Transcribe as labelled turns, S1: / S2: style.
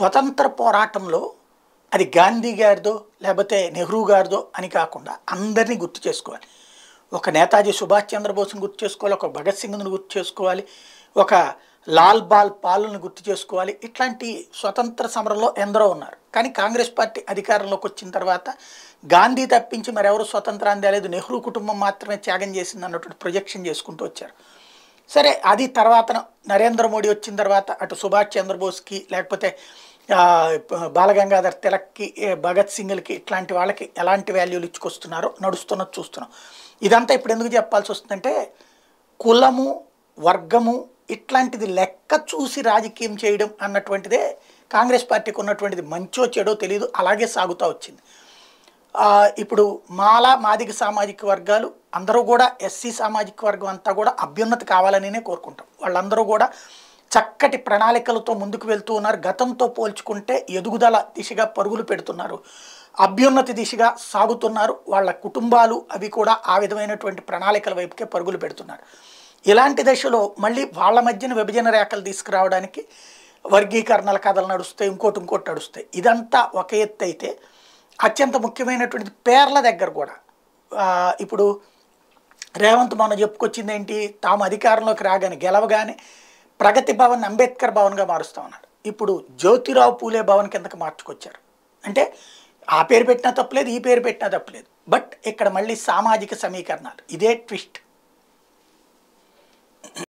S1: స్వతంత్ర పోరాటంలో అది గాంధీ గారిదో లేకపోతే నెహ్రూ గారిదో అని కాకుండా అందరినీ గుర్తు చేసుకోవాలి ఒక నేతాజీ సుభాష్ చంద్రబోస్ని గుర్తు చేసుకోవాలి ఒక భగత్ సింగ్ను గుర్తు చేసుకోవాలి ఒక లాల్ బాల్ పాలుని గుర్తు చేసుకోవాలి ఇట్లాంటి స్వతంత్ర సమరంలో ఎందరో ఉన్నారు కానీ కాంగ్రెస్ పార్టీ అధికారంలోకి వచ్చిన తర్వాత గాంధీ తప్పించి మరెవరు స్వతంత్రాన్ని తేలేదు నెహ్రూ కుటుంబం మాత్రమే త్యాగం చేసింది అన్నటువంటి ప్రొజెక్షన్ చేసుకుంటూ వచ్చారు సరే అది తర్వాత నరేంద్ర మోడీ వచ్చిన తర్వాత అటు సుభాష్ చంద్రబోస్కి లేకపోతే బాలగంగాధర్ తిలక్కి భగత్ సింగ్లకి ఇట్లాంటి వాళ్ళకి ఎలాంటి వాల్యూలు ఇచ్చుకొస్తున్నారో నడుస్తున్నది చూస్తున్నాం ఇదంతా ఇప్పుడు ఎందుకు చెప్పాల్సి వస్తుందంటే కులము వర్గము ఇట్లాంటిది లెక్క చూసి రాజకీయం చేయడం అన్నటువంటిదే కాంగ్రెస్ పార్టీకి ఉన్నటువంటిది మంచో చెడో తెలియదు అలాగే సాగుతూ వచ్చింది ఇప్పుడు మాల మాదిక సామాజిక వర్గాలు అందరూ కూడా ఎస్సీ సామాజిక వర్గం అంతా కూడా అభ్యున్నతి కావాలనే కోరుకుంటాం వాళ్ళందరూ కూడా చక్కటి ప్రణాళికలతో ముందుకు వెళ్తూ ఉన్నారు గతంతో పోల్చుకుంటే ఎదుగుదల దిశగా పరుగులు పెడుతున్నారు అభ్యున్నతి దిశగా సాగుతున్నారు వాళ్ళ కుటుంబాలు అవి కూడా ఆ విధమైనటువంటి ప్రణాళికల వైపుకే పరుగులు పెడుతున్నారు ఇలాంటి దశలో మళ్ళీ వాళ్ళ మధ్యన విభజన రేఖలు తీసుకురావడానికి వర్గీకరణల కథలు నడుస్తాయి ఇంకోటి ఇంకోటి నడుస్తాయి ఇదంతా ఒక ఎత్తు అయితే అత్యంత ముఖ్యమైనటువంటిది పేర్ల దగ్గర కూడా ఇప్పుడు రేవంత్ మనం చెప్పుకొచ్చింది ఏంటి తాము అధికారంలోకి రాగానే గెలవగానే ప్రగతి భవన్ అంబేద్కర్ భవన్గా మారుస్తూ ఉన్నాడు ఇప్పుడు జ్యోతిరావు పూలే భవన్ కిందకి మార్చుకొచ్చారు అంటే ఆ పేరు పెట్టినా తప్పలేదు ఈ పేరు పెట్టినా తప్పలేదు బట్ ఇక్కడ మళ్ళీ సామాజిక సమీకరణాలు ఇదే ట్విస్ట్